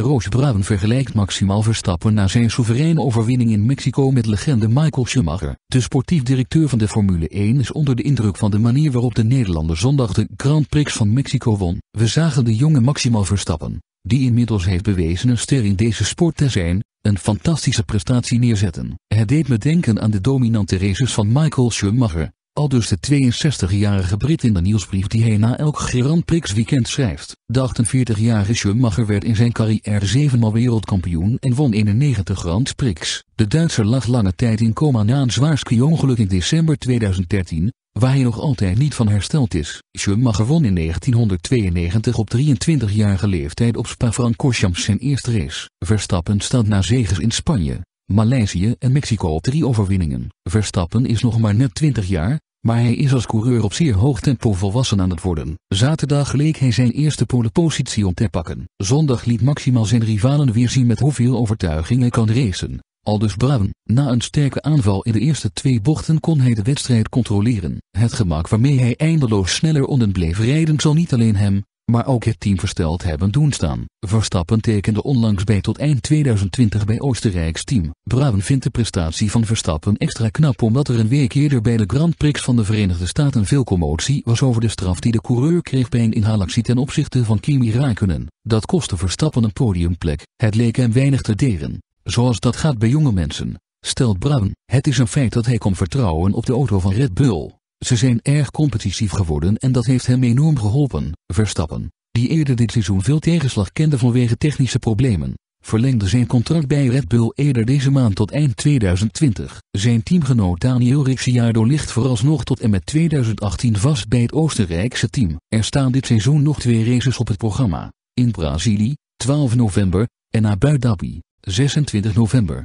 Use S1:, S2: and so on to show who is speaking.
S1: Roos Bruin vergelijkt maximaal Verstappen na zijn soevereine overwinning in Mexico met legende Michael Schumacher. De sportief directeur van de Formule 1 is onder de indruk van de manier waarop de Nederlander zondag de Grand Prix van Mexico won. We zagen de jonge maximaal Verstappen, die inmiddels heeft bewezen een ster in deze sport te zijn, een fantastische prestatie neerzetten. Het deed me denken aan de dominante races van Michael Schumacher, dus de 62-jarige Brit in de nieuwsbrief die hij na elk Grand Prix weekend schrijft. De 48-jarige Schumacher werd in zijn carrière zevenmaal wereldkampioen en won 91 Grand Prix. De Duitser lag lange tijd in coma na een zwaar ski-ongeluk in december 2013, waar hij nog altijd niet van hersteld is. Schumacher won in 1992 op 23-jarige leeftijd op Spa-Francorchamps zijn eerste race. Verstappen staat na zegens in Spanje, Maleisië en Mexico op drie overwinningen. Verstappen is nog maar net 20 jaar, maar hij is als coureur op zeer hoog tempo volwassen aan het worden. Zaterdag leek hij zijn eerste polepositie om te pakken. Zondag liet maximaal zijn rivalen weer zien met hoeveel overtuiging hij kan racen. Aldus Braun, na een sterke aanval in de eerste twee bochten kon hij de wedstrijd controleren. Het gemak waarmee hij eindeloos sneller onder bleef rijden zal niet alleen hem, maar ook het team versteld hebben doen staan. Verstappen tekende onlangs bij tot eind 2020 bij Oostenrijks team. Braun vindt de prestatie van Verstappen extra knap omdat er een week eerder bij de Grand Prix van de Verenigde Staten veel commotie was over de straf die de coureur kreeg bij een inhalactie ten opzichte van Kimi Raikkonen. Dat kostte Verstappen een podiumplek. Het leek hem weinig te deren, zoals dat gaat bij jonge mensen. Stelt Braun, het is een feit dat hij kon vertrouwen op de auto van Red Bull. Ze zijn erg competitief geworden en dat heeft hem enorm geholpen. Verstappen, die eerder dit seizoen veel tegenslag kende vanwege technische problemen, verlengde zijn contract bij Red Bull eerder deze maand tot eind 2020. Zijn teamgenoot Daniel Ricciardo ligt vooralsnog tot en met 2018 vast bij het Oostenrijkse team. Er staan dit seizoen nog twee races op het programma, in Brazilië, 12 november, en naar Dhabi, 26 november.